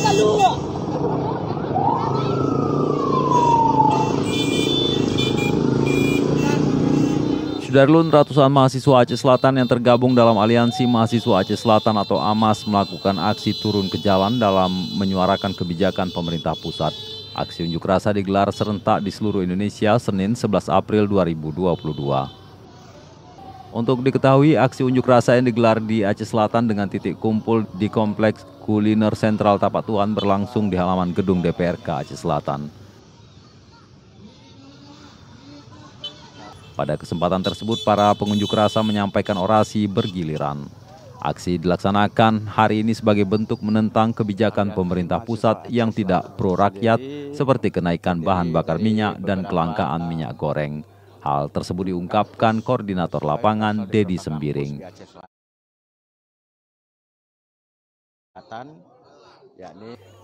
na Sudarlun, ratusan mahasiswa Aceh Selatan yang tergabung dalam Aliansi Mahasiswa Aceh Selatan atau AMAS melakukan aksi turun ke jalan dalam menyuarakan kebijakan pemerintah pusat. Aksi unjuk rasa digelar serentak di seluruh Indonesia Senin 11 April 2022. Untuk diketahui, aksi unjuk rasa yang digelar di Aceh Selatan dengan titik kumpul di Kompleks kuliner sentral Tapatuan berlangsung di halaman gedung DPRK Aceh Selatan. Pada kesempatan tersebut, para pengunjuk rasa menyampaikan orasi bergiliran. Aksi dilaksanakan hari ini sebagai bentuk menentang kebijakan pemerintah pusat yang tidak pro rakyat seperti kenaikan bahan bakar minyak dan kelangkaan minyak goreng. Hal tersebut diungkapkan Koordinator Lapangan Dedi Sembiring.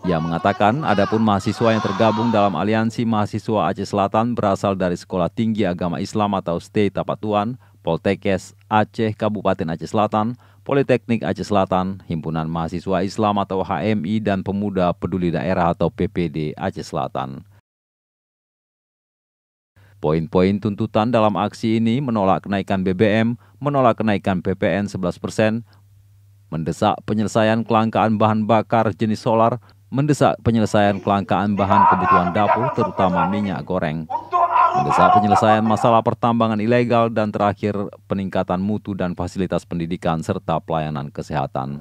Ia mengatakan, adapun mahasiswa yang tergabung dalam aliansi mahasiswa Aceh Selatan berasal dari Sekolah Tinggi Agama Islam atau STI Tapatuan, Poltekkes Aceh Kabupaten Aceh Selatan, Politeknik Aceh Selatan, Himpunan Mahasiswa Islam atau HMI, dan Pemuda Peduli Daerah atau PPD Aceh Selatan. Poin-poin tuntutan dalam aksi ini menolak kenaikan BBM, menolak kenaikan PPN 11 persen, mendesak penyelesaian kelangkaan bahan bakar jenis solar, mendesak penyelesaian kelangkaan bahan kebutuhan dapur terutama minyak goreng, mendesak penyelesaian masalah pertambangan ilegal dan terakhir peningkatan mutu dan fasilitas pendidikan serta pelayanan kesehatan.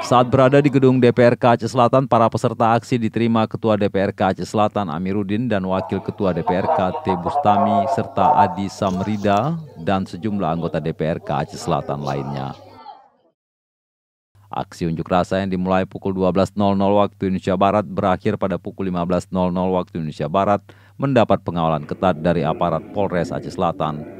Saat berada di gedung DPRK Aceh Selatan, para peserta aksi diterima Ketua DPRK Aceh Selatan Amiruddin dan Wakil Ketua DPRK T. Bustami serta Adi Samrida dan sejumlah anggota DPRK Aceh Selatan lainnya. Aksi unjuk rasa yang dimulai pukul 12.00 waktu Indonesia Barat berakhir pada pukul 15.00 waktu Indonesia Barat mendapat pengawalan ketat dari aparat Polres Aceh Selatan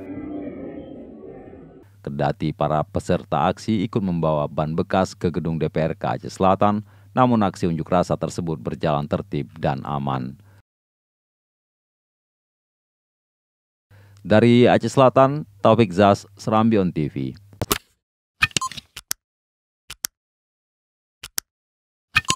kedati para peserta aksi ikut membawa ban bekas ke gedung DPRK Aceh Selatan, namun aksi unjuk rasa tersebut berjalan tertib dan aman. Dari Aceh Selatan, Taufik Zas, Serambion TV.